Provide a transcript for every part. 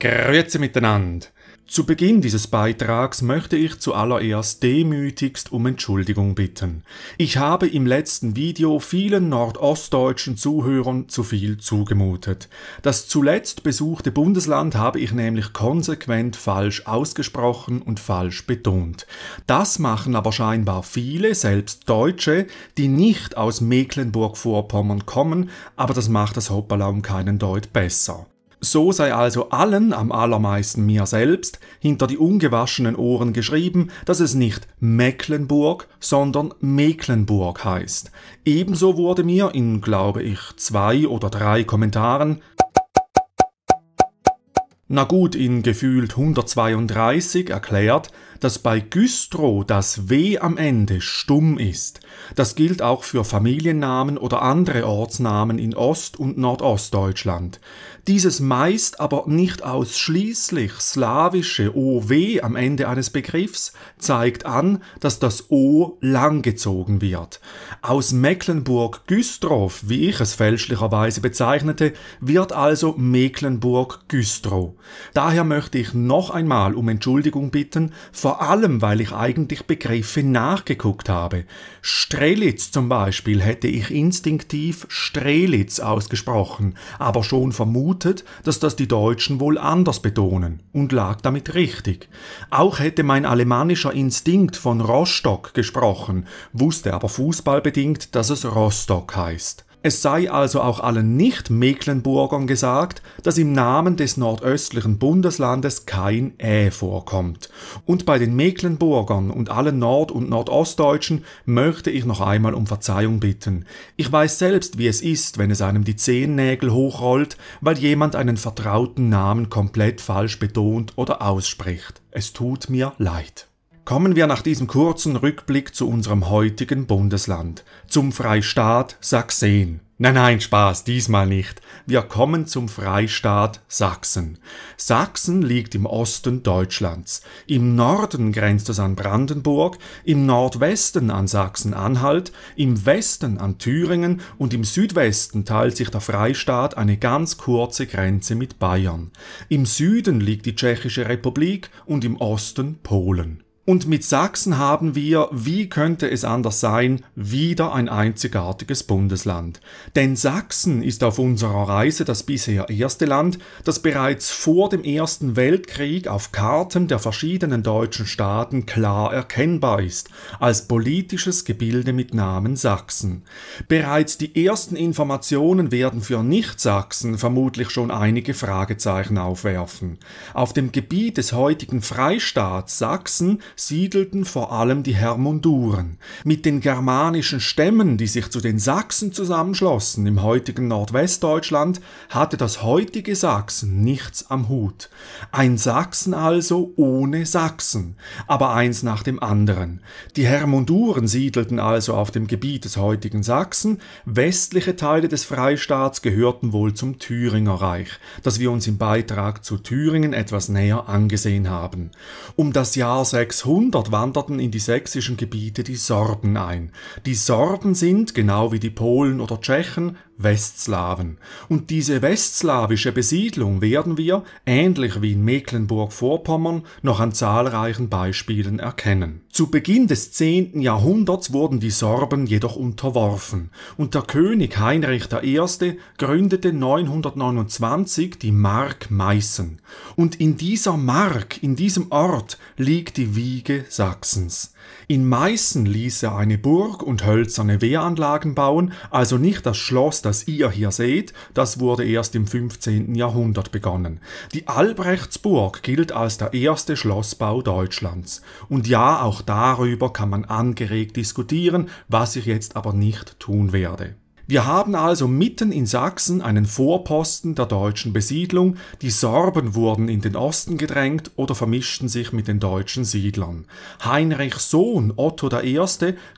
Grüezi miteinander. Zu Beginn dieses Beitrags möchte ich zuallererst demütigst um Entschuldigung bitten. Ich habe im letzten Video vielen nordostdeutschen Zuhörern zu viel zugemutet. Das zuletzt besuchte Bundesland habe ich nämlich konsequent falsch ausgesprochen und falsch betont. Das machen aber scheinbar viele, selbst Deutsche, die nicht aus Mecklenburg-Vorpommern kommen, aber das macht das Hoppalaum keinen Deut besser. So sei also allen, am allermeisten mir selbst, hinter die ungewaschenen Ohren geschrieben, dass es nicht Mecklenburg, sondern Mecklenburg heißt. Ebenso wurde mir in, glaube ich, zwei oder drei Kommentaren na gut, in gefühlt 132 erklärt, dass bei Güstrow das W am Ende stumm ist. Das gilt auch für Familiennamen oder andere Ortsnamen in Ost- und Nordostdeutschland. Dieses meist aber nicht ausschließlich slawische OW am Ende eines Begriffs zeigt an, dass das O langgezogen wird. Aus Mecklenburg-Güstrow, wie ich es fälschlicherweise bezeichnete, wird also Mecklenburg-Güstrow. Daher möchte ich noch einmal um Entschuldigung bitten, vor vor allem, weil ich eigentlich Begriffe nachgeguckt habe. Strelitz zum Beispiel hätte ich instinktiv Strelitz ausgesprochen, aber schon vermutet, dass das die Deutschen wohl anders betonen und lag damit richtig. Auch hätte mein alemannischer Instinkt von Rostock gesprochen, wusste aber fußballbedingt, dass es Rostock heißt. Es sei also auch allen Nicht-Mecklenburgern gesagt, dass im Namen des nordöstlichen Bundeslandes kein Ä vorkommt. Und bei den Mecklenburgern und allen Nord- und Nordostdeutschen möchte ich noch einmal um Verzeihung bitten. Ich weiß selbst, wie es ist, wenn es einem die Zehennägel hochrollt, weil jemand einen vertrauten Namen komplett falsch betont oder ausspricht. Es tut mir leid. Kommen wir nach diesem kurzen Rückblick zu unserem heutigen Bundesland, zum Freistaat Sachsen. Nein, nein, Spaß, diesmal nicht. Wir kommen zum Freistaat Sachsen. Sachsen liegt im Osten Deutschlands. Im Norden grenzt es an Brandenburg, im Nordwesten an Sachsen-Anhalt, im Westen an Thüringen und im Südwesten teilt sich der Freistaat eine ganz kurze Grenze mit Bayern. Im Süden liegt die Tschechische Republik und im Osten Polen. Und mit Sachsen haben wir, wie könnte es anders sein, wieder ein einzigartiges Bundesland. Denn Sachsen ist auf unserer Reise das bisher erste Land, das bereits vor dem Ersten Weltkrieg auf Karten der verschiedenen deutschen Staaten klar erkennbar ist, als politisches Gebilde mit Namen Sachsen. Bereits die ersten Informationen werden für Nicht-Sachsen vermutlich schon einige Fragezeichen aufwerfen. Auf dem Gebiet des heutigen Freistaats Sachsen siedelten vor allem die Hermunduren. Mit den germanischen Stämmen, die sich zu den Sachsen zusammenschlossen im heutigen Nordwestdeutschland, hatte das heutige Sachsen nichts am Hut. Ein Sachsen also ohne Sachsen, aber eins nach dem anderen. Die Hermunduren siedelten also auf dem Gebiet des heutigen Sachsen, westliche Teile des Freistaats gehörten wohl zum Thüringer Reich, das wir uns im Beitrag zu Thüringen etwas näher angesehen haben. Um das Jahr 6 600 wanderten in die sächsischen Gebiete die Sorben ein. Die Sorben sind, genau wie die Polen oder Tschechen, Westslawen. Und diese westslawische Besiedlung werden wir, ähnlich wie in Mecklenburg-Vorpommern, noch an zahlreichen Beispielen erkennen. Zu Beginn des 10. Jahrhunderts wurden die Sorben jedoch unterworfen und der König Heinrich I. gründete 929 die Mark Meißen. Und in dieser Mark, in diesem Ort, liegt die Wiege Sachsens. In Meißen ließ er eine Burg und hölzerne Wehranlagen bauen, also nicht das Schloss, das ihr hier seht, das wurde erst im 15. Jahrhundert begonnen. Die Albrechtsburg gilt als der erste Schlossbau Deutschlands. Und ja, auch darüber kann man angeregt diskutieren, was ich jetzt aber nicht tun werde. Wir haben also mitten in Sachsen einen Vorposten der deutschen Besiedlung, die Sorben wurden in den Osten gedrängt oder vermischten sich mit den deutschen Siedlern. Heinrichs Sohn Otto I.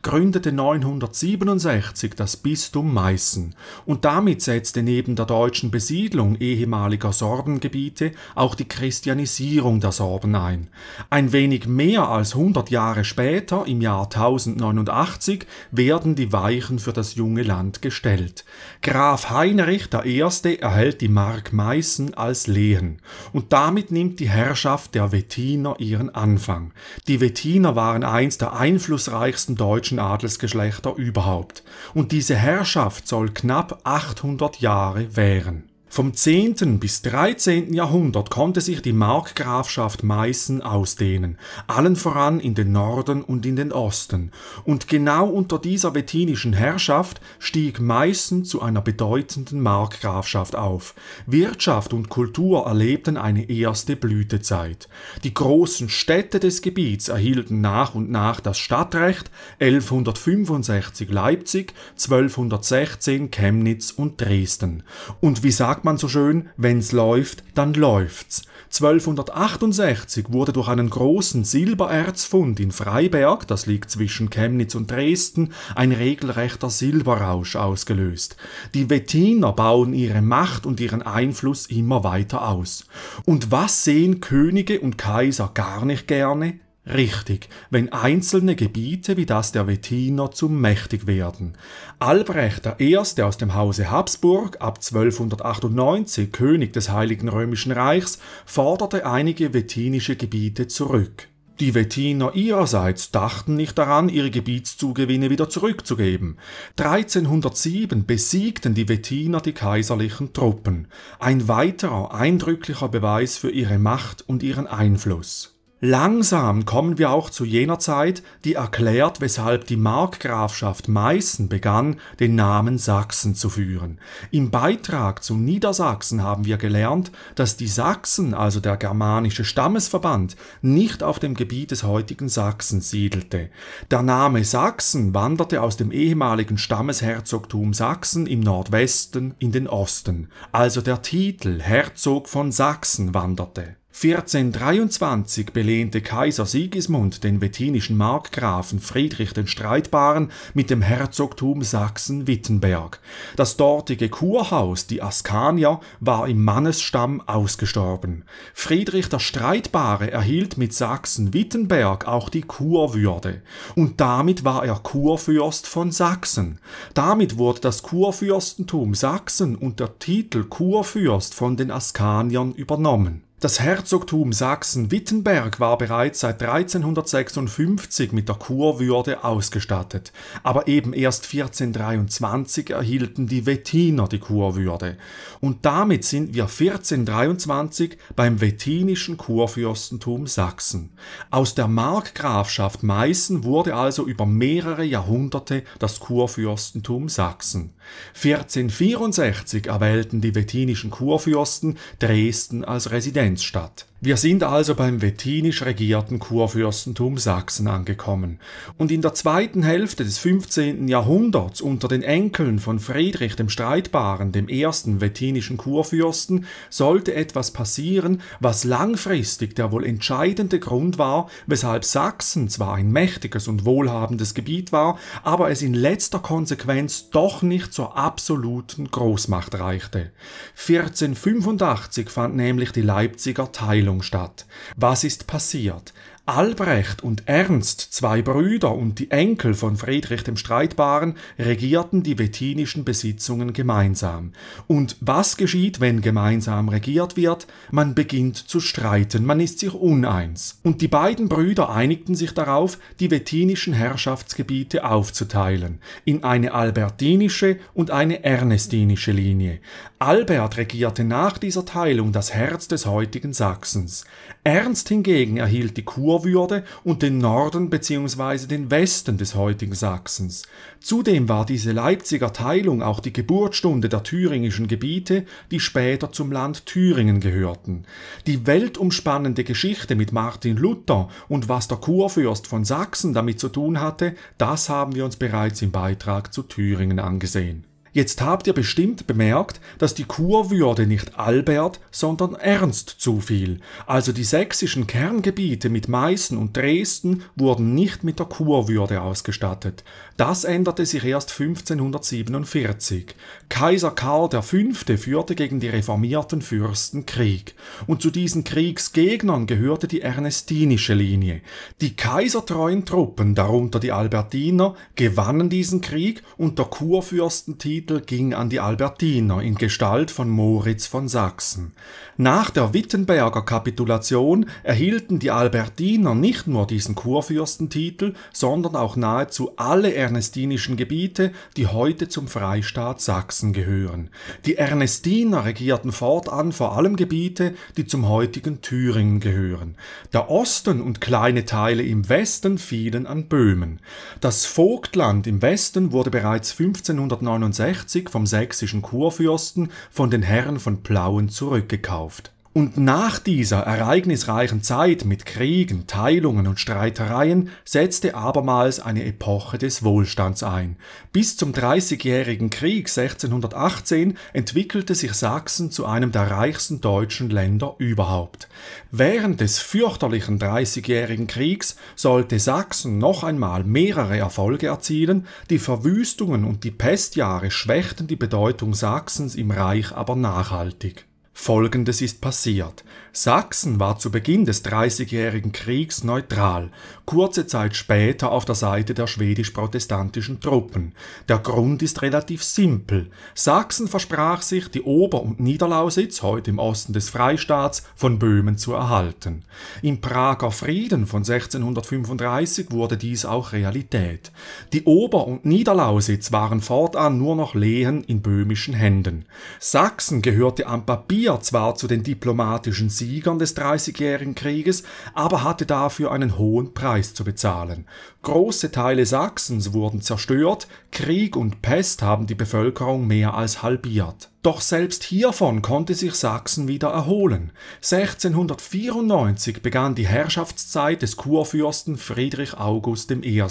gründete 967 das Bistum Meißen und damit setzte neben der deutschen Besiedlung ehemaliger Sorbengebiete auch die Christianisierung der Sorben ein. Ein wenig mehr als 100 Jahre später, im Jahr 1089, werden die Weichen für das junge Land gestellt gestellt. Graf Heinrich I. erhält die Mark Meißen als Lehen und damit nimmt die Herrschaft der Wettiner ihren Anfang. Die Wettiner waren eins der einflussreichsten deutschen Adelsgeschlechter überhaupt und diese Herrschaft soll knapp 800 Jahre währen. Vom 10. bis 13. Jahrhundert konnte sich die Markgrafschaft Meißen ausdehnen, allen voran in den Norden und in den Osten, und genau unter dieser wettinischen Herrschaft stieg Meißen zu einer bedeutenden Markgrafschaft auf. Wirtschaft und Kultur erlebten eine erste Blütezeit. Die großen Städte des Gebiets erhielten nach und nach das Stadtrecht, 1165 Leipzig, 1216 Chemnitz und Dresden. Und wie sagt sagt man so schön, wenn's läuft, dann läuft's. 1268 wurde durch einen großen Silbererzfund in Freiberg, das liegt zwischen Chemnitz und Dresden, ein regelrechter Silberrausch ausgelöst. Die Wettiner bauen ihre Macht und ihren Einfluss immer weiter aus. Und was sehen Könige und Kaiser gar nicht gerne? Richtig, wenn einzelne Gebiete wie das der Wettiner zu mächtig werden. Albrecht I. aus dem Hause Habsburg, ab 1298 König des Heiligen Römischen Reichs, forderte einige wettinische Gebiete zurück. Die Wettiner ihrerseits dachten nicht daran, ihre Gebietszugewinne wieder zurückzugeben. 1307 besiegten die Wettiner die kaiserlichen Truppen. Ein weiterer eindrücklicher Beweis für ihre Macht und ihren Einfluss. Langsam kommen wir auch zu jener Zeit, die erklärt, weshalb die Markgrafschaft Meißen begann, den Namen Sachsen zu führen. Im Beitrag zu Niedersachsen haben wir gelernt, dass die Sachsen, also der germanische Stammesverband, nicht auf dem Gebiet des heutigen Sachsen siedelte. Der Name Sachsen wanderte aus dem ehemaligen Stammesherzogtum Sachsen im Nordwesten in den Osten, also der Titel Herzog von Sachsen wanderte. 1423 belehnte Kaiser Sigismund den wettinischen Markgrafen Friedrich den Streitbaren mit dem Herzogtum Sachsen-Wittenberg. Das dortige Kurhaus, die Askanier, war im Mannesstamm ausgestorben. Friedrich der Streitbare erhielt mit Sachsen-Wittenberg auch die Kurwürde. Und damit war er Kurfürst von Sachsen. Damit wurde das Kurfürstentum Sachsen und der Titel Kurfürst von den Askaniern übernommen. Das Herzogtum Sachsen-Wittenberg war bereits seit 1356 mit der Kurwürde ausgestattet, aber eben erst 1423 erhielten die Wettiner die Kurwürde. Und damit sind wir 1423 beim wettinischen Kurfürstentum Sachsen. Aus der Markgrafschaft Meißen wurde also über mehrere Jahrhunderte das Kurfürstentum Sachsen. 1464 erwählten die wettinischen Kurfürsten Dresden als Residenz Konferenz statt. Wir sind also beim wettinisch regierten Kurfürstentum Sachsen angekommen und in der zweiten Hälfte des 15. Jahrhunderts unter den Enkeln von Friedrich dem Streitbaren, dem ersten wettinischen Kurfürsten, sollte etwas passieren, was langfristig der wohl entscheidende Grund war, weshalb Sachsen zwar ein mächtiges und wohlhabendes Gebiet war, aber es in letzter Konsequenz doch nicht zur absoluten Großmacht reichte. 1485 fand nämlich die Leipziger Teilung Heilung statt. Was ist passiert? Albrecht und Ernst, zwei Brüder und die Enkel von Friedrich dem Streitbaren, regierten die wettinischen Besitzungen gemeinsam. Und was geschieht, wenn gemeinsam regiert wird? Man beginnt zu streiten, man ist sich uneins. Und die beiden Brüder einigten sich darauf, die wettinischen Herrschaftsgebiete aufzuteilen, in eine albertinische und eine ernestinische Linie. Albert regierte nach dieser Teilung das Herz des heutigen Sachsens. Ernst hingegen erhielt die Kur Kurwürde und den Norden bzw. den Westen des heutigen Sachsens. Zudem war diese Leipziger Teilung auch die Geburtsstunde der thüringischen Gebiete, die später zum Land Thüringen gehörten. Die weltumspannende Geschichte mit Martin Luther und was der Kurfürst von Sachsen damit zu tun hatte, das haben wir uns bereits im Beitrag zu Thüringen angesehen. Jetzt habt ihr bestimmt bemerkt, dass die Kurwürde nicht Albert, sondern Ernst zufiel. Also die sächsischen Kerngebiete mit Meißen und Dresden wurden nicht mit der Kurwürde ausgestattet. Das änderte sich erst 1547. Kaiser Karl V. führte gegen die reformierten Fürsten Krieg. Und zu diesen Kriegsgegnern gehörte die ernestinische Linie. Die kaisertreuen Truppen, darunter die Albertiner, gewannen diesen Krieg und der Kurfürstentitel Titel ging an die Albertiner in Gestalt von Moritz von Sachsen. Nach der Wittenberger Kapitulation erhielten die Albertiner nicht nur diesen Kurfürstentitel, sondern auch nahezu alle ernestinischen Gebiete, die heute zum Freistaat Sachsen gehören. Die Ernestiner regierten fortan vor allem Gebiete, die zum heutigen Thüringen gehören. Der Osten und kleine Teile im Westen fielen an Böhmen. Das Vogtland im Westen wurde bereits 1569 1660 vom sächsischen Kurfürsten von den Herren von Plauen zurückgekauft und nach dieser ereignisreichen Zeit mit Kriegen, Teilungen und Streitereien setzte abermals eine Epoche des Wohlstands ein. Bis zum Dreißigjährigen Krieg 1618 entwickelte sich Sachsen zu einem der reichsten deutschen Länder überhaupt. Während des fürchterlichen Dreißigjährigen Kriegs sollte Sachsen noch einmal mehrere Erfolge erzielen, die Verwüstungen und die Pestjahre schwächten die Bedeutung Sachsens im Reich aber nachhaltig. Folgendes ist passiert. Sachsen war zu Beginn des Dreißigjährigen Kriegs neutral kurze Zeit später auf der Seite der schwedisch-protestantischen Truppen. Der Grund ist relativ simpel. Sachsen versprach sich, die Ober- und Niederlausitz, heute im Osten des Freistaats, von Böhmen zu erhalten. Im Prager Frieden von 1635 wurde dies auch Realität. Die Ober- und Niederlausitz waren fortan nur noch Lehen in böhmischen Händen. Sachsen gehörte am Papier zwar zu den diplomatischen Siegern des Dreißigjährigen Krieges, aber hatte dafür einen hohen Preis Preis zu bezahlen. Große Teile Sachsens wurden zerstört, Krieg und Pest haben die Bevölkerung mehr als halbiert. Doch selbst hiervon konnte sich Sachsen wieder erholen. 1694 begann die Herrschaftszeit des Kurfürsten Friedrich August I.,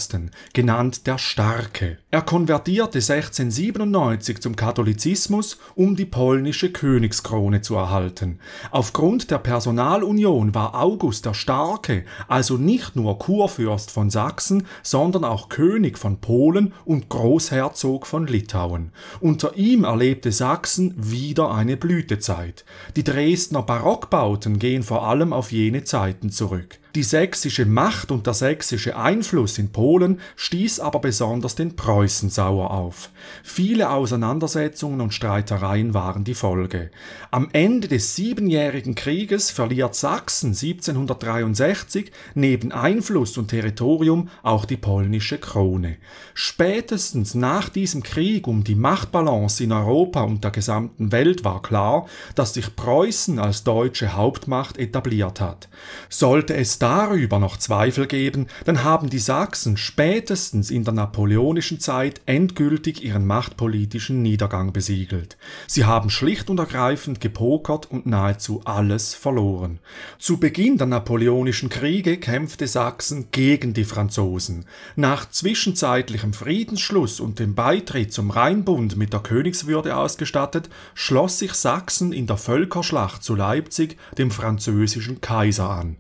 genannt der Starke. Er konvertierte 1697 zum Katholizismus, um die polnische Königskrone zu erhalten. Aufgrund der Personalunion war August der Starke also nicht nur Kurfürst von Sachsen, sondern auch König von Polen und Großherzog von Litauen. Unter ihm erlebte Sachsen Sachsen wieder eine Blütezeit. Die Dresdner Barockbauten gehen vor allem auf jene Zeiten zurück die sächsische Macht und der sächsische Einfluss in Polen stieß aber besonders den Preußen sauer auf. Viele Auseinandersetzungen und Streitereien waren die Folge. Am Ende des Siebenjährigen Krieges verliert Sachsen 1763 neben Einfluss und Territorium auch die polnische Krone. Spätestens nach diesem Krieg um die Machtbalance in Europa und der gesamten Welt war klar, dass sich Preußen als deutsche Hauptmacht etabliert hat. Sollte es darüber noch Zweifel geben, dann haben die Sachsen spätestens in der napoleonischen Zeit endgültig ihren machtpolitischen Niedergang besiegelt. Sie haben schlicht und ergreifend gepokert und nahezu alles verloren. Zu Beginn der napoleonischen Kriege kämpfte Sachsen gegen die Franzosen. Nach zwischenzeitlichem Friedensschluss und dem Beitritt zum Rheinbund mit der Königswürde ausgestattet, schloss sich Sachsen in der Völkerschlacht zu Leipzig dem französischen Kaiser an.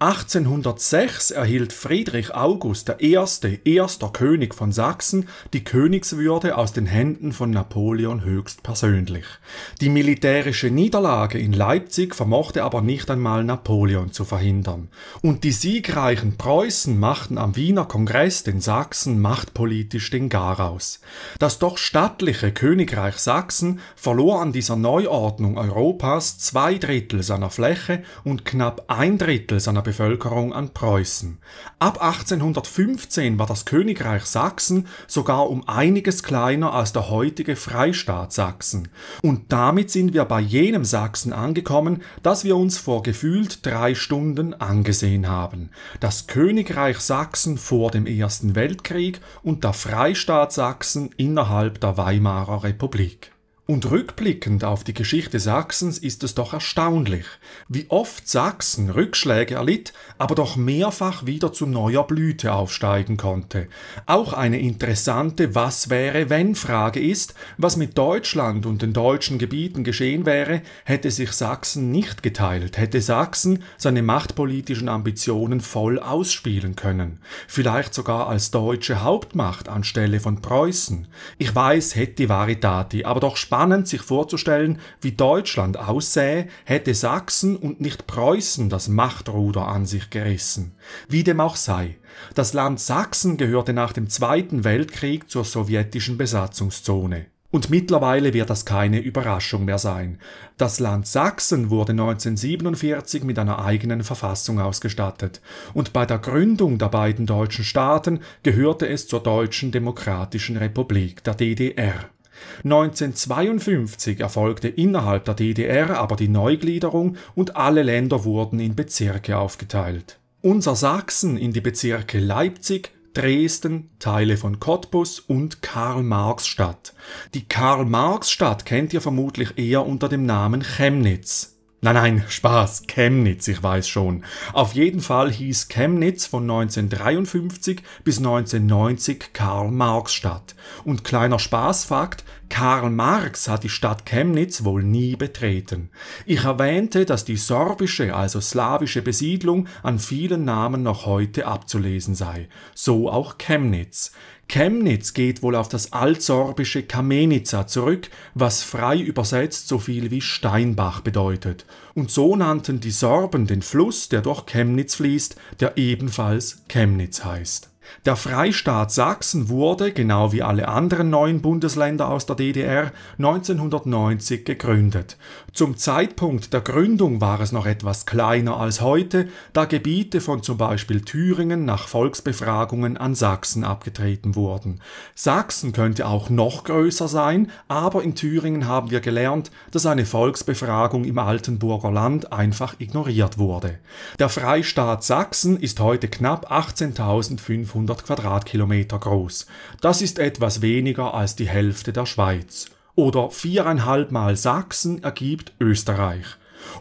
1806 erhielt Friedrich August I., erster König von Sachsen, die Königswürde aus den Händen von Napoleon höchstpersönlich. Die militärische Niederlage in Leipzig vermochte aber nicht einmal Napoleon zu verhindern. Und die siegreichen Preußen machten am Wiener Kongress den Sachsen machtpolitisch den Garaus. Das doch stattliche Königreich Sachsen verlor an dieser Neuordnung Europas zwei Drittel seiner Fläche und knapp ein Drittel seiner Bevölkerung an Preußen. Ab 1815 war das Königreich Sachsen sogar um einiges kleiner als der heutige Freistaat Sachsen. Und damit sind wir bei jenem Sachsen angekommen, das wir uns vor gefühlt drei Stunden angesehen haben. Das Königreich Sachsen vor dem Ersten Weltkrieg und der Freistaat Sachsen innerhalb der Weimarer Republik. Und rückblickend auf die Geschichte Sachsens ist es doch erstaunlich, wie oft Sachsen Rückschläge erlitt, aber doch mehrfach wieder zu neuer Blüte aufsteigen konnte. Auch eine interessante Was wäre wenn Frage ist, was mit Deutschland und den deutschen Gebieten geschehen wäre, hätte sich Sachsen nicht geteilt, hätte Sachsen seine machtpolitischen Ambitionen voll ausspielen können, vielleicht sogar als deutsche Hauptmacht anstelle von Preußen. Ich weiß, hätte Varitati, aber doch spannend, sich vorzustellen, wie Deutschland aussähe, hätte Sachsen und nicht Preußen das Machtruder an sich gerissen. Wie dem auch sei, das Land Sachsen gehörte nach dem Zweiten Weltkrieg zur sowjetischen Besatzungszone. Und mittlerweile wird das keine Überraschung mehr sein. Das Land Sachsen wurde 1947 mit einer eigenen Verfassung ausgestattet. Und bei der Gründung der beiden deutschen Staaten gehörte es zur Deutschen Demokratischen Republik, der DDR. 1952 erfolgte innerhalb der DDR aber die Neugliederung und alle Länder wurden in Bezirke aufgeteilt. Unser Sachsen in die Bezirke Leipzig, Dresden, Teile von Cottbus und Karl-Marx-Stadt. Die Karl-Marx-Stadt kennt ihr vermutlich eher unter dem Namen Chemnitz. Nein, nein, Spaß, Chemnitz, ich weiß schon. Auf jeden Fall hieß Chemnitz von 1953 bis 1990 Karl-Marx-Stadt. Und kleiner Spaßfakt, Karl Marx hat die Stadt Chemnitz wohl nie betreten. Ich erwähnte, dass die sorbische, also slawische Besiedlung an vielen Namen noch heute abzulesen sei. So auch Chemnitz. Chemnitz geht wohl auf das altsorbische Kamenica zurück, was frei übersetzt so viel wie Steinbach bedeutet. Und so nannten die Sorben den Fluss, der durch Chemnitz fließt, der ebenfalls Chemnitz heißt. Der Freistaat Sachsen wurde, genau wie alle anderen neuen Bundesländer aus der DDR, 1990 gegründet. Zum Zeitpunkt der Gründung war es noch etwas kleiner als heute, da Gebiete von zum Beispiel Thüringen nach Volksbefragungen an Sachsen abgetreten wurden. Sachsen könnte auch noch größer sein, aber in Thüringen haben wir gelernt, dass eine Volksbefragung im Altenburger Land einfach ignoriert wurde. Der Freistaat Sachsen ist heute knapp 18.500 500 Quadratkilometer groß. Das ist etwas weniger als die Hälfte der Schweiz. Oder viereinhalb Mal Sachsen ergibt Österreich.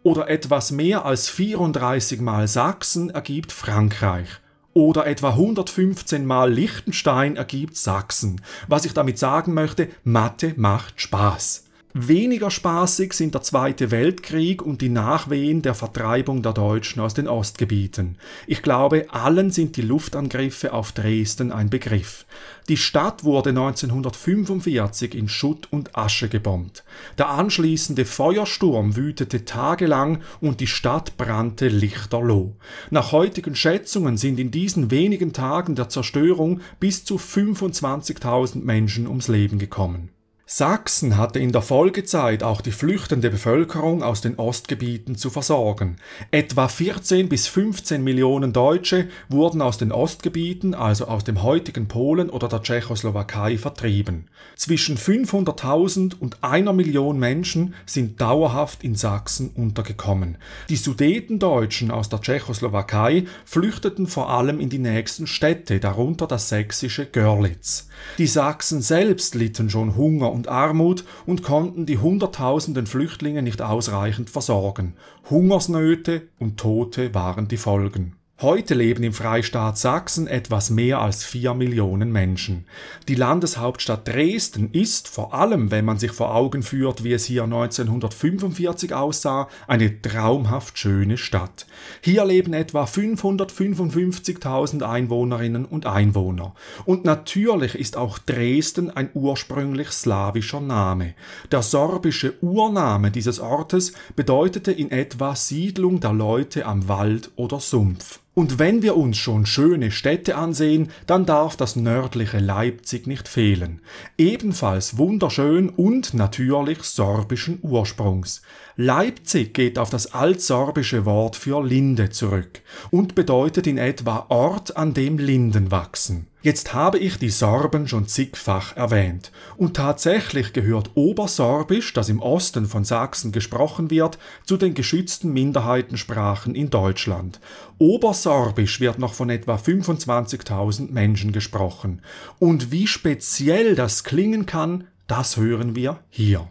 Oder etwas mehr als 34 Mal Sachsen ergibt Frankreich. Oder etwa 115 Mal Liechtenstein ergibt Sachsen. Was ich damit sagen möchte, Mathe macht Spaß. Weniger spaßig sind der Zweite Weltkrieg und die Nachwehen der Vertreibung der Deutschen aus den Ostgebieten. Ich glaube, allen sind die Luftangriffe auf Dresden ein Begriff. Die Stadt wurde 1945 in Schutt und Asche gebombt. Der anschließende Feuersturm wütete tagelang und die Stadt brannte lichterloh. Nach heutigen Schätzungen sind in diesen wenigen Tagen der Zerstörung bis zu 25.000 Menschen ums Leben gekommen. Sachsen hatte in der Folgezeit auch die flüchtende Bevölkerung aus den Ostgebieten zu versorgen. Etwa 14 bis 15 Millionen Deutsche wurden aus den Ostgebieten, also aus dem heutigen Polen oder der Tschechoslowakei, vertrieben. Zwischen 500.000 und einer Million Menschen sind dauerhaft in Sachsen untergekommen. Die Sudetendeutschen aus der Tschechoslowakei flüchteten vor allem in die nächsten Städte, darunter das sächsische Görlitz. Die Sachsen selbst litten schon Hunger und und Armut und konnten die Hunderttausenden Flüchtlinge nicht ausreichend versorgen. Hungersnöte und Tote waren die Folgen. Heute leben im Freistaat Sachsen etwas mehr als vier Millionen Menschen. Die Landeshauptstadt Dresden ist, vor allem wenn man sich vor Augen führt, wie es hier 1945 aussah, eine traumhaft schöne Stadt. Hier leben etwa 555.000 Einwohnerinnen und Einwohner. Und natürlich ist auch Dresden ein ursprünglich slawischer Name. Der sorbische Urname dieses Ortes bedeutete in etwa Siedlung der Leute am Wald oder Sumpf. Und wenn wir uns schon schöne Städte ansehen, dann darf das nördliche Leipzig nicht fehlen. Ebenfalls wunderschön und natürlich sorbischen Ursprungs. Leipzig geht auf das altsorbische Wort für Linde zurück und bedeutet in etwa Ort, an dem Linden wachsen. Jetzt habe ich die Sorben schon zigfach erwähnt. Und tatsächlich gehört Obersorbisch, das im Osten von Sachsen gesprochen wird, zu den geschützten Minderheitensprachen in Deutschland. Obersorbisch wird noch von etwa 25.000 Menschen gesprochen. Und wie speziell das klingen kann, das hören wir hier.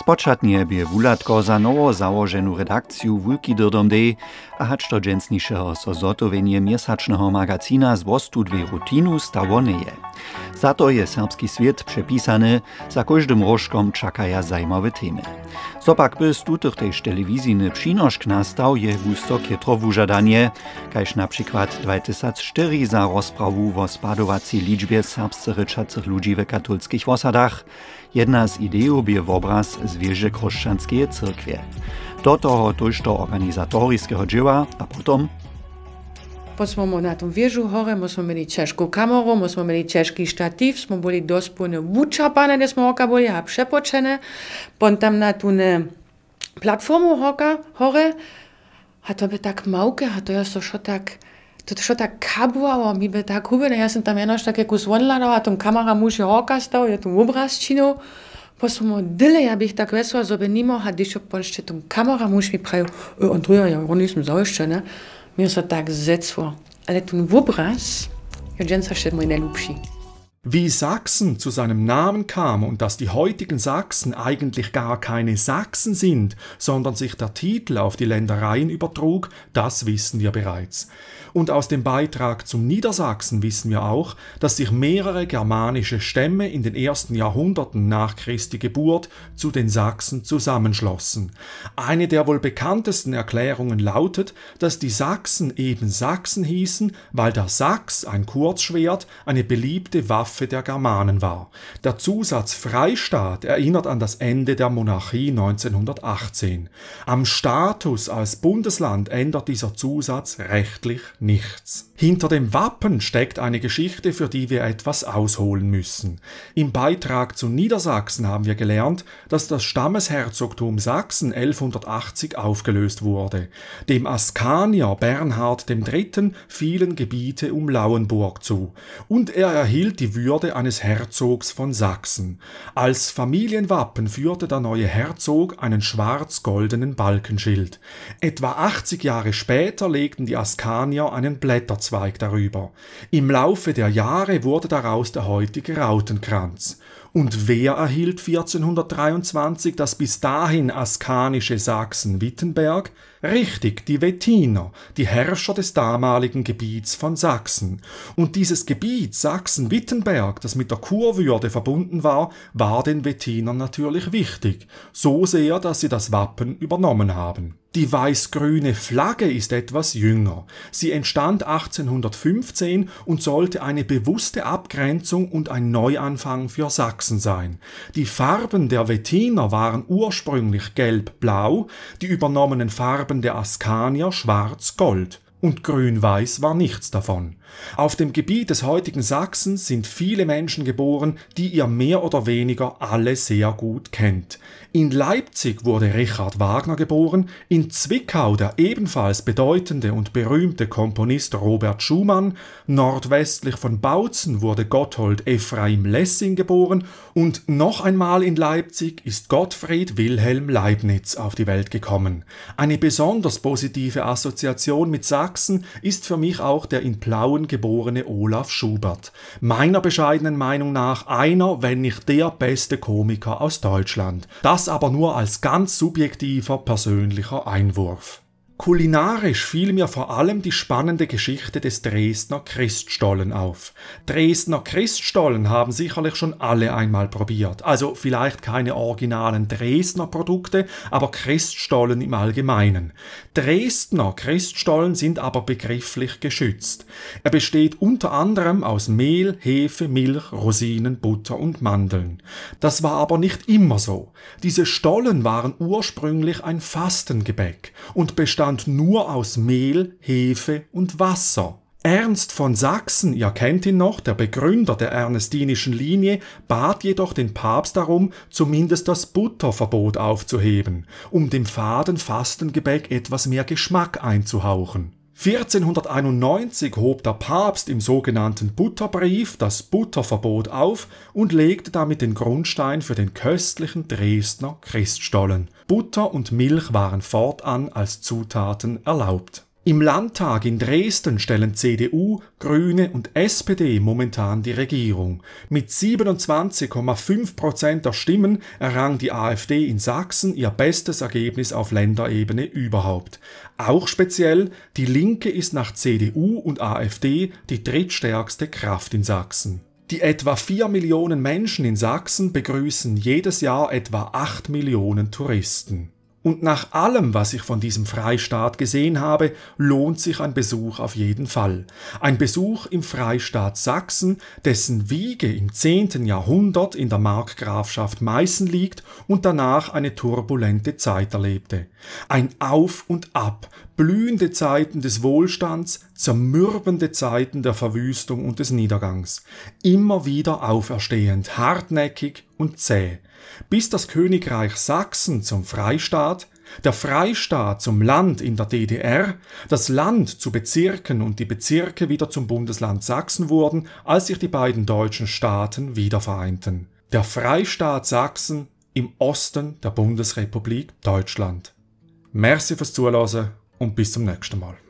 Spočatnie bie vúľadko za novo założenu redakciu Wulki Dyrdom Day, a hacz to dżęsniszego so zotovenie miesačného magazína z vostu dve rutinu stavo neje. Za to je serbski svět přepísany, za každym rożkom czakaja zajmowe temy. Zopak by z tutych tejż telewizyjny przynoszk nastał je wysokie trowu żadanie, kajż na przykład 2004 za rozprawu o spadowacej liczbie serbscy ryczacych ludzi w katolskich osadach, jedna z ideów był obraz zwierzę chrześcijańskiej cyrkwie. Do toho tuż to organizatoryjskiego dzieła, a potom smo mu na tom vježu hore, mo smo imeli češku kamoru, mo smo imeli češki štativ, smo boli dospune vučapane, gdje smo oka boli, a přepočene. Pon tam na tu platformu hoka, hore, a to by tak mauke, a to je so šo tak... To šo tak kabuało, mi by tak hubene, ja sam tam jenoż no tak jakus a tam kamera musi hoka stał, ja tu obraz činil. posłuchaj, tyle ja bych tak wesła, żeby nie mogła, gdyż on jeszcze tą kamera musi mi przejął, on drugi, ja on jestem zaoszczony, mnie się tak zecło. Ale ten obraz Jodzienca się mój najlepszy. Wie Sachsen zu seinem Namen kam und dass die heutigen Sachsen eigentlich gar keine Sachsen sind, sondern sich der Titel auf die Ländereien übertrug, das wissen wir bereits. Und aus dem Beitrag zum Niedersachsen wissen wir auch, dass sich mehrere germanische Stämme in den ersten Jahrhunderten nach Christi Geburt zu den Sachsen zusammenschlossen. Eine der wohl bekanntesten Erklärungen lautet, dass die Sachsen eben Sachsen hießen, weil der Sachs, ein Kurzschwert, eine beliebte Waffe Waffe der Germanen war. Der Zusatz Freistaat erinnert an das Ende der Monarchie 1918. Am Status als Bundesland ändert dieser Zusatz rechtlich nichts. Hinter dem Wappen steckt eine Geschichte, für die wir etwas ausholen müssen. Im Beitrag zu Niedersachsen haben wir gelernt, dass das Stammesherzogtum Sachsen 1180 aufgelöst wurde. Dem Askanier Bernhard III. fielen Gebiete um Lauenburg zu und er erhielt die würde eines Herzogs von Sachsen. Als Familienwappen führte der neue Herzog einen schwarz-goldenen Balkenschild. Etwa 80 Jahre später legten die Askanier einen Blätterzweig darüber. Im Laufe der Jahre wurde daraus der heutige Rautenkranz. Und wer erhielt 1423 das bis dahin askanische Sachsen-Wittenberg? Richtig, die Wettiner, die Herrscher des damaligen Gebiets von Sachsen. Und dieses Gebiet Sachsen-Wittenberg, das mit der Kurwürde verbunden war, war den Wettinern natürlich wichtig, so sehr, dass sie das Wappen übernommen haben. Die weiß-grüne Flagge ist etwas jünger. Sie entstand 1815 und sollte eine bewusste Abgrenzung und ein Neuanfang für Sachsen sein. Die Farben der Wettiner waren ursprünglich gelb-blau, die übernommenen Farben der Askanier schwarz-gold und grün-weiß war nichts davon. Auf dem Gebiet des heutigen Sachsens sind viele Menschen geboren, die ihr mehr oder weniger alle sehr gut kennt. In Leipzig wurde Richard Wagner geboren, in Zwickau der ebenfalls bedeutende und berühmte Komponist Robert Schumann, nordwestlich von Bautzen wurde Gotthold Ephraim Lessing geboren und noch einmal in Leipzig ist Gottfried Wilhelm Leibniz auf die Welt gekommen. Eine besonders positive Assoziation mit Sachsen ist für mich auch der in Plauen Frauen geborene Olaf Schubert. Meiner bescheidenen Meinung nach einer, wenn nicht der beste Komiker aus Deutschland. Das aber nur als ganz subjektiver persönlicher Einwurf. Kulinarisch fiel mir vor allem die spannende Geschichte des Dresdner Christstollen auf. Dresdner Christstollen haben sicherlich schon alle einmal probiert. Also vielleicht keine originalen Dresdner Produkte, aber Christstollen im Allgemeinen. Dresdner Christstollen sind aber begrifflich geschützt. Er besteht unter anderem aus Mehl, Hefe, Milch, Rosinen, Butter und Mandeln. Das war aber nicht immer so. Diese Stollen waren ursprünglich ein Fastengebäck und bestanden bestand nur aus Mehl, Hefe und Wasser. Ernst von Sachsen, ihr kennt ihn noch, der Begründer der ernestinischen Linie, bat jedoch den Papst darum, zumindest das Butterverbot aufzuheben, um dem faden Fastengebäck etwas mehr Geschmack einzuhauchen. 1491 hob der Papst im sogenannten Butterbrief das Butterverbot auf und legte damit den Grundstein für den köstlichen Dresdner Christstollen. Butter und Milch waren fortan als Zutaten erlaubt im Landtag in Dresden stellen CDU, Grüne und SPD momentan die Regierung. Mit 27,5 Prozent der Stimmen errang die AfD in Sachsen ihr bestes Ergebnis auf Länderebene überhaupt. Auch speziell, die Linke ist nach CDU und AfD die drittstärkste Kraft in Sachsen. Die etwa 4 Millionen Menschen in Sachsen begrüßen jedes Jahr etwa 8 Millionen Touristen. Und nach allem, was ich von diesem Freistaat gesehen habe, lohnt sich ein Besuch auf jeden Fall. Ein Besuch im Freistaat Sachsen, dessen Wiege im 10. Jahrhundert in der Markgrafschaft Meißen liegt und danach eine turbulente Zeit erlebte. Ein Auf und Ab, blühende Zeiten des Wohlstands, zermürbende Zeiten der Verwüstung und des Niedergangs. Immer wieder auferstehend, hartnäckig und zäh bis das Königreich Sachsen zum Freistaat, der Freistaat zum Land in der DDR, das Land zu Bezirken und die Bezirke wieder zum Bundesland Sachsen wurden, als sich die beiden deutschen Staaten wieder vereinten. Der Freistaat Sachsen im Osten der Bundesrepublik Deutschland. Merci fürs Zuhören und bis zum nächsten Mal.